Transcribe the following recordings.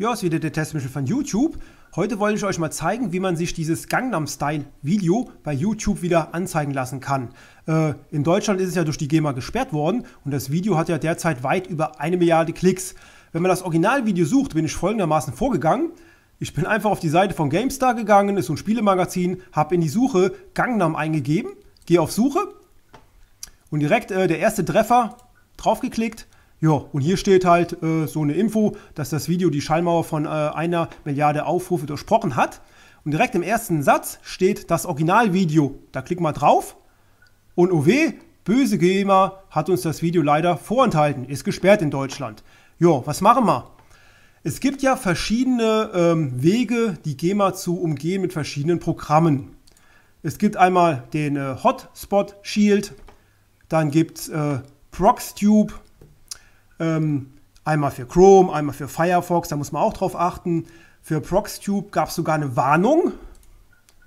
Ja, ist wieder der Testmischel von YouTube. Heute wollte ich euch mal zeigen, wie man sich dieses Gangnam Style Video bei YouTube wieder anzeigen lassen kann. Äh, in Deutschland ist es ja durch die GEMA gesperrt worden und das Video hat ja derzeit weit über eine Milliarde Klicks. Wenn man das Originalvideo sucht, bin ich folgendermaßen vorgegangen. Ich bin einfach auf die Seite von GameStar gegangen, ist so ein Spielemagazin, habe in die Suche Gangnam eingegeben, gehe auf Suche und direkt äh, der erste Treffer draufgeklickt ja, und hier steht halt äh, so eine Info, dass das Video die Schallmauer von äh, einer Milliarde Aufrufe durchbrochen hat. Und direkt im ersten Satz steht das Originalvideo. Da klick mal drauf. Und OW, oh böse GEMA hat uns das Video leider vorenthalten. Ist gesperrt in Deutschland. Ja, was machen wir? Es gibt ja verschiedene ähm, Wege, die GEMA zu umgehen mit verschiedenen Programmen. Es gibt einmal den äh, Hotspot Shield, dann gibt es äh, Proxtube, ähm, einmal für Chrome, einmal für Firefox, da muss man auch drauf achten. Für Proxtube gab es sogar eine Warnung.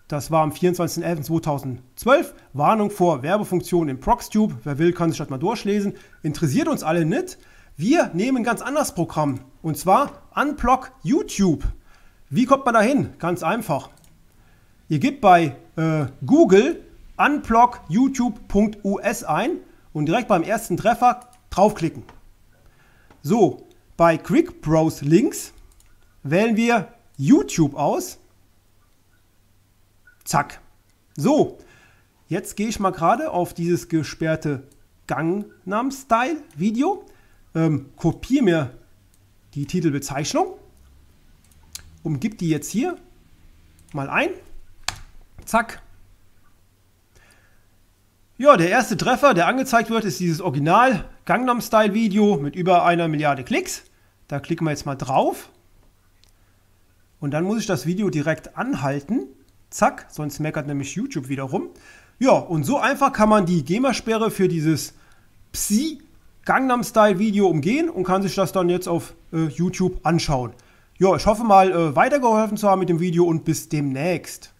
Das war am 24.11.2012. Warnung vor Werbefunktionen in Proxtube. Wer will, kann sich das mal durchlesen. Interessiert uns alle nicht. Wir nehmen ein ganz anderes Programm. Und zwar Unblock YouTube. Wie kommt man da hin? Ganz einfach. Ihr gebt bei äh, Google unblockyoutube.us ein und direkt beim ersten Treffer draufklicken. So, bei Quick Browse Links wählen wir YouTube aus. Zack. So, jetzt gehe ich mal gerade auf dieses gesperrte Gangnam Style Video, ähm, kopiere mir die Titelbezeichnung, umgib die jetzt hier mal ein. Zack. Ja, der erste Treffer, der angezeigt wird, ist dieses Original Gangnam Style Video mit über einer Milliarde Klicks. Da klicken wir jetzt mal drauf. Und dann muss ich das Video direkt anhalten. Zack, sonst meckert nämlich YouTube wieder rum. Ja, und so einfach kann man die GEMA-Sperre für dieses Psi Gangnam Style Video umgehen und kann sich das dann jetzt auf äh, YouTube anschauen. Ja, ich hoffe mal, äh, weitergeholfen zu haben mit dem Video und bis demnächst.